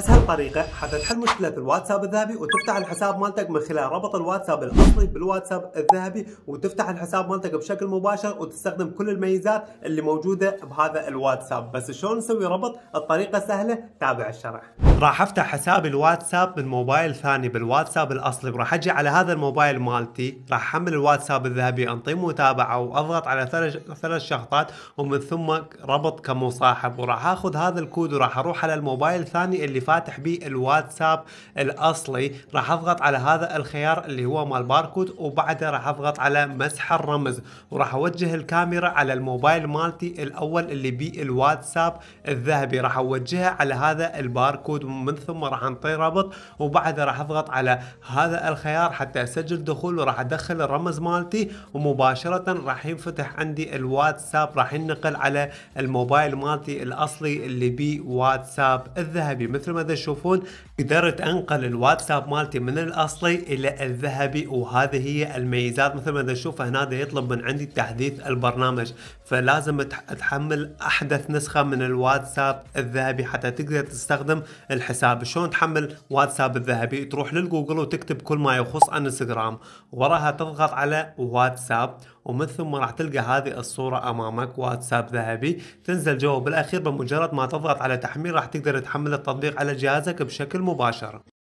اسهل طريقه حتى تحل مشكله الواتساب الذهبي وتفتح الحساب مالتك من خلال ربط الواتساب الاصلي بالواتساب الذهبي وتفتح الحساب مالتك بشكل مباشر وتستخدم كل الميزات اللي موجوده بهذا الواتساب بس شلون نسوي ربط الطريقه سهله تابع الشرح راح افتح حساب الواتساب من موبايل ثاني بالواتساب الاصلي وراح اجي على هذا الموبايل مالتي راح احمل الواتساب الذهبي انطيه متابعه واضغط على ثلاث ثلاث ومن ثم ربط كمصاحب وراح اخذ هذا الكود وراح اروح على الموبايل الثاني اللي فاتح به الواتساب الاصلي راح اضغط على هذا الخيار اللي هو مال باركود وبعده راح اضغط على مسح الرمز وراح اوجه الكاميرا على الموبايل مالتي الاول اللي بيه الواتساب الذهبي راح اوجهها على هذا الباركود ومن ثم راح انطي رابط وبعدها راح اضغط على هذا الخيار حتى اسجل دخول وراح ادخل الرمز مالتي ومباشره راح ينفتح عندي الواتساب راح ينقل على الموبايل مالتي الاصلي اللي بيه واتساب الذهبي مثل ما تشوفون قدرت انقل الواتساب مالتي من الاصلي الى الذهبي وهذه هي الميزات مثل ما تشوف هنا دا يطلب من عندي تحديث البرنامج فلازم تحمل احدث نسخه من الواتساب الذهبي حتى تقدر تستخدم الحساب شلون تحمل واتساب الذهبي تروح للجوجل وتكتب كل ما يخص انستغرام وراها تضغط على واتساب ومن ثم راح تلقى هذه الصورة أمامك واتساب ذهبي تنزل جوا بالأخير بمجرد ما تضغط على تحميل راح تقدر تحمل التطبيق على جهازك بشكل مباشر